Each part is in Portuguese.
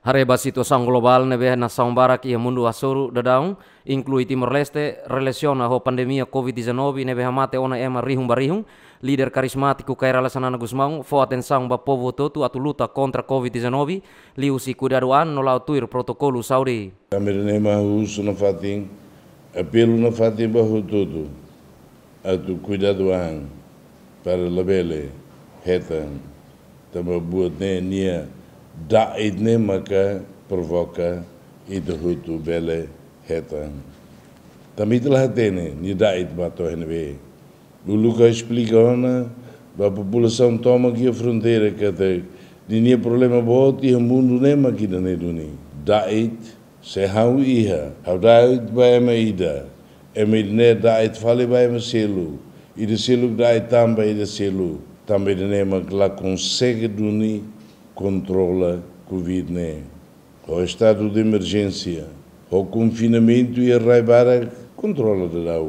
Hare sang global nebe sang barak ia mundu asuru dadaung inklui Timor Leste relasiona ho pandemia COVID-19 nebe hamate ona ema rihung barihung leader karismatiku Kaira na Gusmaung, fo sang ba povo totu atu luta kontra COVID-19 liusi cuidadoan no lau tuir protokolu saudi Kamerenema uso na fatin apelu na fatin ba totu, atu cuidadoan para labele hetan tamabuat buat nia da'idne provoca idhutu bele reta. Tamidlah tene, nida'id matohenwe. O Lucas explica, na, ba população toma que a fronteira cada dinia problema bot e o mundo nem aqui na neduni. Da'id, se hau iha, hau da'id ba'ema ida. Emidne da'id fale ma selu. Ida selu da'id tamba ida selu. Também nem lá consegue duni controla Covid-19. O estado de emergência, o confinamento e a raibara controla de lá.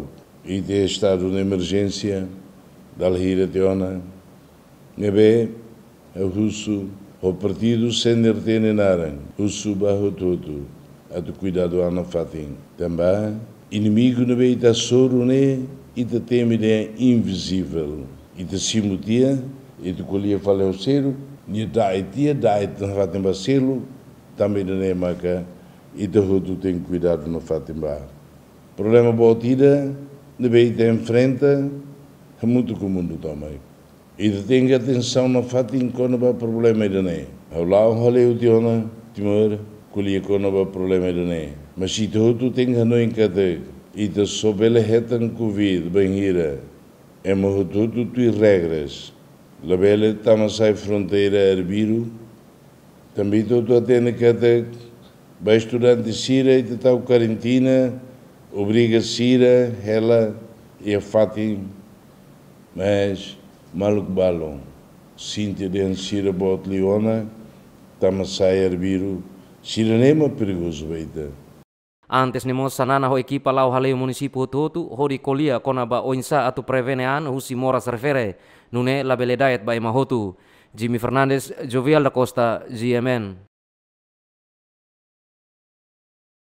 E de estado de emergência, da Lira Teona, Nebé o russo, o partido sem Senertenenaran, o subarro todo, a do cuidado Ana Fatim. Também, inimigo nebe da Sorune e da temida invisível, e da Simutia, e do colher cero Nita Haitia, da Haitan Fatimba silo também da Nemaca, e da Ruto tem cuidado no Fatimba. Problema boa tira, de beita enfrenta, é muito comum do também. E tem atenção na Fatim quando há problema da ne Ao lá, o Haleu Timor, colhia quando há problema da ne Mas se Ruto tem a noite em cada, e da sobele Covid, bem ira, é morro tudo tu regras. La vela estamos sai fronteira Arbiro, também estou ter que até vais durante Sira e o quarentena, obriga Sira, ela e a Fátima, mas maluco balão, sinta dentro Sira Botliona, estamos sem Arbiru, Sira nem é perigoso, beita. Antes nemo sanana ho lau lao haleo municipio tu ho di kolia kona ba oinsa atu prevenean husi moras refere nune labele beledayet ba hotu. Jimmy Fernandez, Jovial da Costa, GMN.